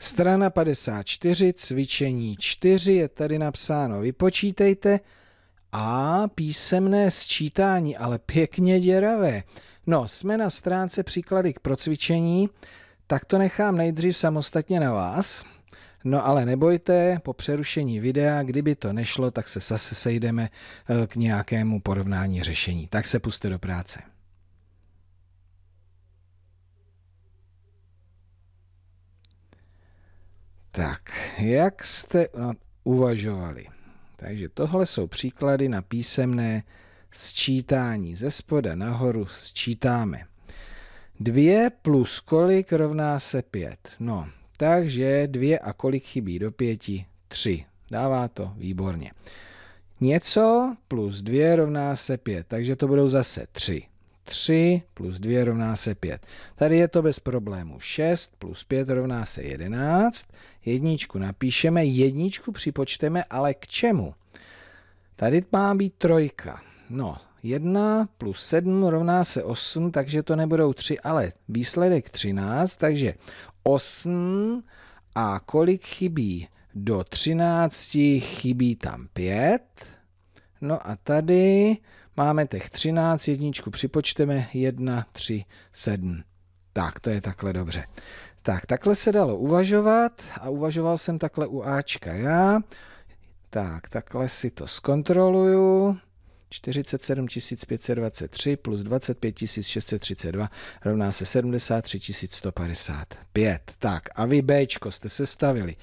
Strana 54, cvičení 4, je tady napsáno vypočítejte a písemné sčítání, ale pěkně děravé. No, jsme na stránce příklady k procvičení, tak to nechám nejdřív samostatně na vás. No ale nebojte, po přerušení videa, kdyby to nešlo, tak se zase sejdeme eh, k nějakému porovnání řešení. Tak se puste do práce. Tak, jak jste uvažovali? Takže tohle jsou příklady na písemné sčítání. Ze spoda nahoru sčítáme. 2 plus kolik rovná se 5? No, takže 2 a kolik chybí do 5? 3. Dává to výborně. Něco plus 2 rovná se 5, takže to budou zase 3. 3 plus 2 rovná se 5. Tady je to bez problému 6 plus 5 rovná se 11. Jedničku napíšeme, jedničku připočteme, ale k čemu? Tady má být trojka. No, 1 plus 7 rovná se 8, takže to nebudou 3, ale výsledek 13, takže 8 a kolik chybí? Do 13 chybí tam 5. No a tady máme těch 13, jedničku připočteme 1, 3, 7. Tak, to je takhle dobře. Tak, takhle se dalo uvažovat a uvažoval jsem takhle u Ačka já. Tak, takhle si to zkontroluju. 47 523 plus 25 632 rovná se 73 155. Tak a vy Bčko jste sestavili.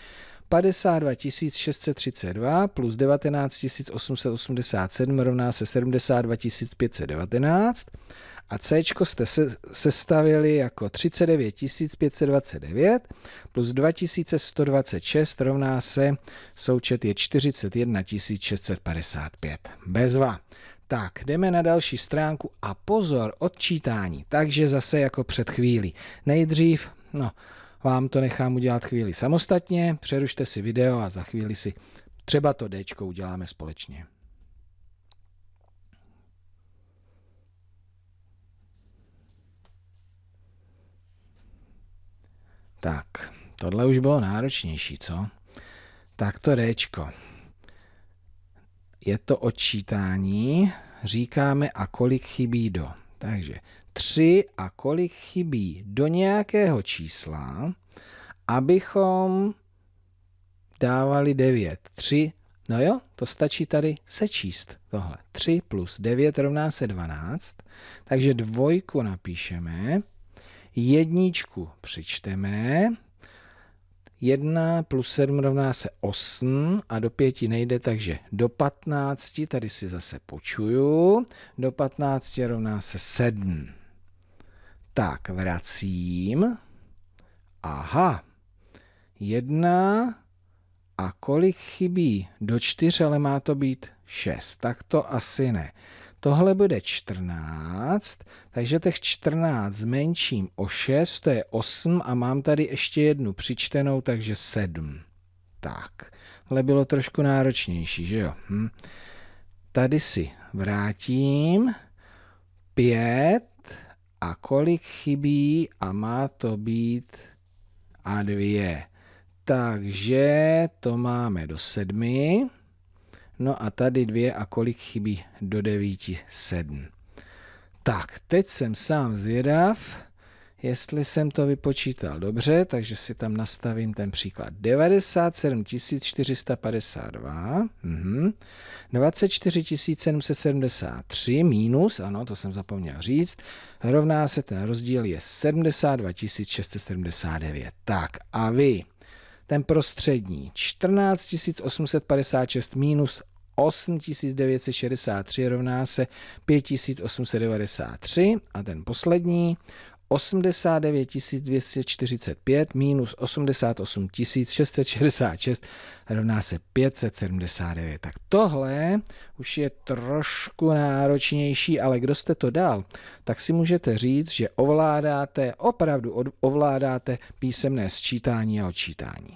52 632 plus 19 887 rovná se 72 519 a C jste se, sestavili jako 39 529 plus 2126 rovná se součet je 41 655. Bezva. Tak, jdeme na další stránku a pozor, odčítání. Takže zase jako před chvílí. Nejdřív, no, vám to nechám udělat chvíli samostatně, přerušte si video a za chvíli si třeba to D uděláme společně. Tak, tohle už bylo náročnější, co? Tak to Dčko. Je to odčítání, říkáme a kolik chybí do. Takže 3 a kolik chybí do nějakého čísla, abychom dávali 9. 3, no jo, to stačí tady sečíst tohle. 3 plus 9 rovná se 12, takže dvojku napíšeme, jedničku přičteme, 1 plus 7 rovná se 8 a do 5 nejde, takže do 15, tady si zase počuju, do 15 rovná se 7. Tak, vracím. Aha, jedna a kolik chybí? Do čtyř, ale má to být šest, tak to asi ne. Tohle bude 14, takže těch 14 zmenším o 6, to je 8 a mám tady ještě jednu přičtenou, takže 7. Tak, ale bylo trošku náročnější, že jo? Hm. Tady si vrátím 5 a kolik chybí a má to být a dvě. Takže to máme do sedmi. No a tady dvě a kolik chybí do devíti? Sedm. Tak, teď jsem sám zvědav, Jestli jsem to vypočítal dobře, takže si tam nastavím ten příklad. 97 452, mhm. 24 773 minus, ano, to jsem zapomněl říct, rovná se ten rozdíl je 72 679. Tak a vy, ten prostřední, 14 856 minus 8963 rovná se 5893 a ten poslední 89 245 minus 88 666 rovná se 579. Tak tohle už je trošku náročnější, ale kdo jste to dal, tak si můžete říct, že ovládáte, opravdu ovládáte písemné sčítání a odčítání.